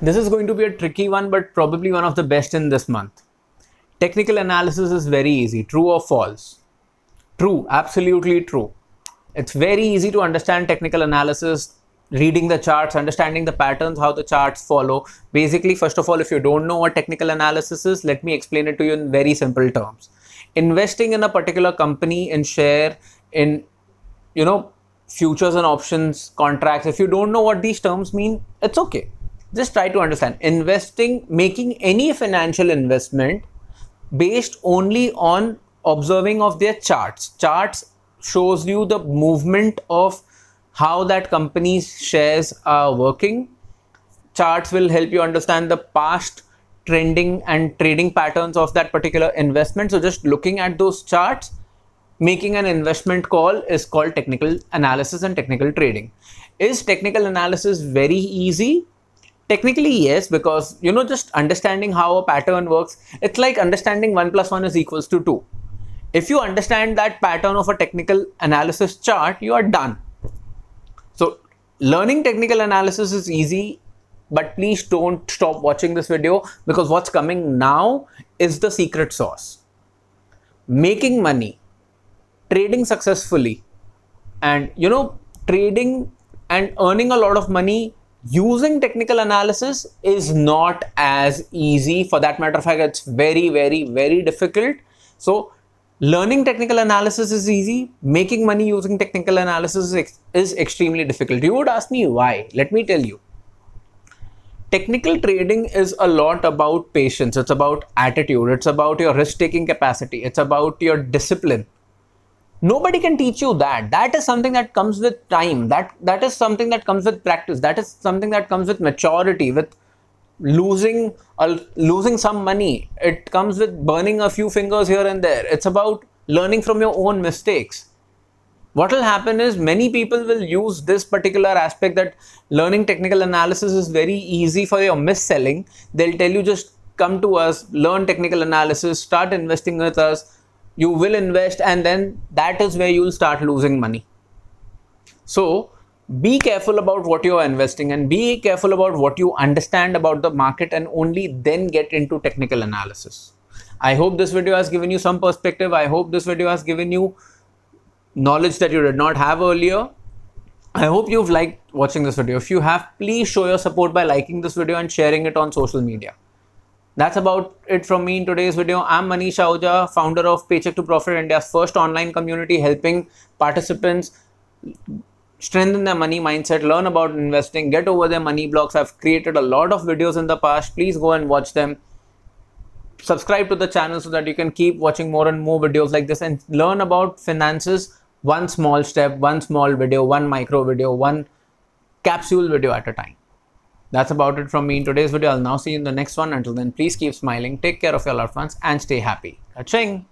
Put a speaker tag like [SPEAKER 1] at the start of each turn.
[SPEAKER 1] This is going to be a tricky one, but probably one of the best in this month. Technical analysis is very easy, true or false. True, absolutely true. It's very easy to understand technical analysis, reading the charts, understanding the patterns, how the charts follow. Basically, first of all, if you don't know what technical analysis is, let me explain it to you in very simple terms. Investing in a particular company in share in, you know, futures and options contracts. If you don't know what these terms mean, it's okay just try to understand investing making any financial investment based only on observing of their charts charts shows you the movement of how that company's shares are working charts will help you understand the past trending and trading patterns of that particular investment so just looking at those charts making an investment call is called technical analysis and technical trading is technical analysis very easy Technically, yes, because you know, just understanding how a pattern works, it's like understanding 1 plus 1 is equals to 2. If you understand that pattern of a technical analysis chart, you are done. So, learning technical analysis is easy, but please don't stop watching this video because what's coming now is the secret sauce. Making money, trading successfully, and you know, trading and earning a lot of money using technical analysis is not as easy for that matter of fact it's very very very difficult so learning technical analysis is easy making money using technical analysis is, is extremely difficult you would ask me why let me tell you technical trading is a lot about patience it's about attitude it's about your risk taking capacity it's about your discipline nobody can teach you that that is something that comes with time that that is something that comes with practice that is something that comes with maturity with losing uh, losing some money it comes with burning a few fingers here and there it's about learning from your own mistakes what will happen is many people will use this particular aspect that learning technical analysis is very easy for your mis-selling they'll tell you just come to us learn technical analysis start investing with us you will invest and then that is where you'll start losing money so be careful about what you are investing and be careful about what you understand about the market and only then get into technical analysis i hope this video has given you some perspective i hope this video has given you knowledge that you did not have earlier I hope you've liked watching this video. If you have, please show your support by liking this video and sharing it on social media. That's about it from me in today's video. I'm Manish Ahuja, founder of Paycheck to Profit India's first online community helping participants strengthen their money mindset, learn about investing, get over their money blocks. I've created a lot of videos in the past. Please go and watch them. Subscribe to the channel so that you can keep watching more and more videos like this and learn about finances one small step, one small video, one micro video, one capsule video at a time. That's about it from me in today's video. I'll now see you in the next one. Until then, please keep smiling, take care of your loved ones, and stay happy. Ka-ching!